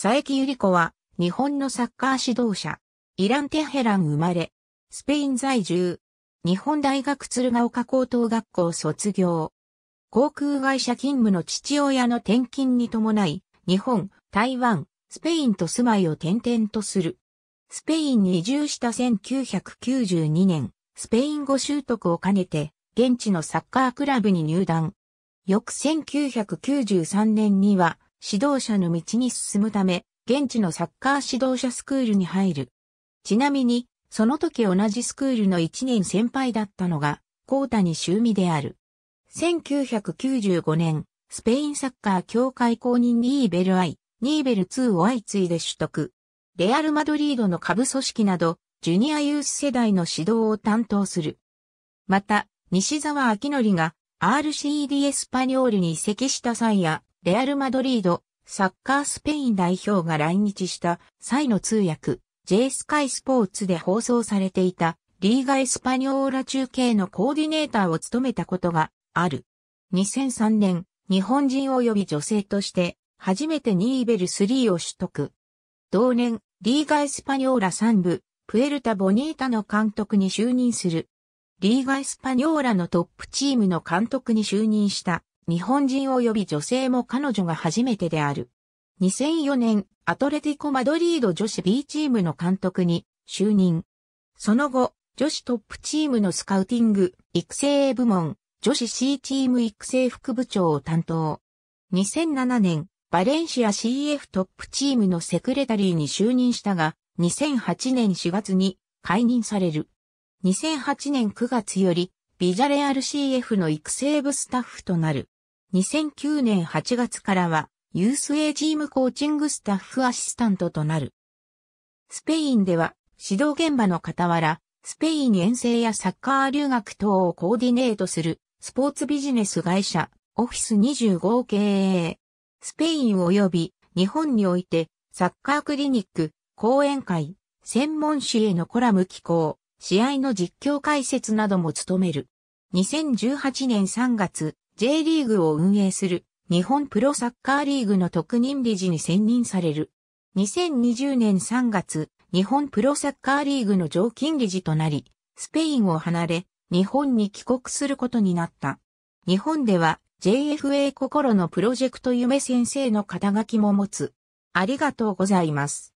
佐伯由里子は、日本のサッカー指導者。イラン・テヘラン生まれ。スペイン在住。日本大学鶴岡高等学校卒業。航空会社勤務の父親の転勤に伴い、日本、台湾、スペインと住まいを転々とする。スペインに移住した1992年、スペイン語習得を兼ねて、現地のサッカークラブに入団。翌1993年には、指導者の道に進むため、現地のサッカー指導者スクールに入る。ちなみに、その時同じスクールの1年先輩だったのが、コータ谷修美である。1995年、スペインサッカー協会公認ニーベルイ、ニーベル2を相次いで取得。レアル・マドリードの下部組織など、ジュニアユース世代の指導を担当する。また、西沢明則が RCD エスパニョールに移籍した際や、レアル・マドリード、サッカースペイン代表が来日した際の通訳、J スカイスポーツで放送されていたリーガ・エスパニョーラ中継のコーディネーターを務めたことがある。2003年、日本人及び女性として初めてニーベル3を取得。同年、リーガ・エスパニョーラ3部、プエルタ・ボニータの監督に就任する。リーガ・エスパニョーラのトップチームの監督に就任した日本人及び女性も彼女が初めてである。2004年、アトレティコ・マドリード女子 B チームの監督に就任。その後、女子トップチームのスカウティング、育成部門、女子 C チーム育成副部長を担当。2007年、バレンシア CF トップチームのセクレタリーに就任したが、2008年4月に解任される。2008年9月より、ビジャレアル CF の育成部スタッフとなる。2009年8月からは、ユース A チームコーチングスタッフアシスタントとなる。スペインでは、指導現場の傍ら、スペイン遠征やサッカー留学等をコーディネートする、スポーツビジネス会社、オフィス25を経営。スペイン及び日本において、サッカークリニック、講演会、専門誌へのコラム寄稿、試合の実況解説なども務める。2018年3月、J リーグを運営する日本プロサッカーリーグの特任理事に選任される。2020年3月、日本プロサッカーリーグの常勤理事となり、スペインを離れ、日本に帰国することになった。日本では JFA 心のプロジェクト夢先生の肩書きも持つ。ありがとうございます。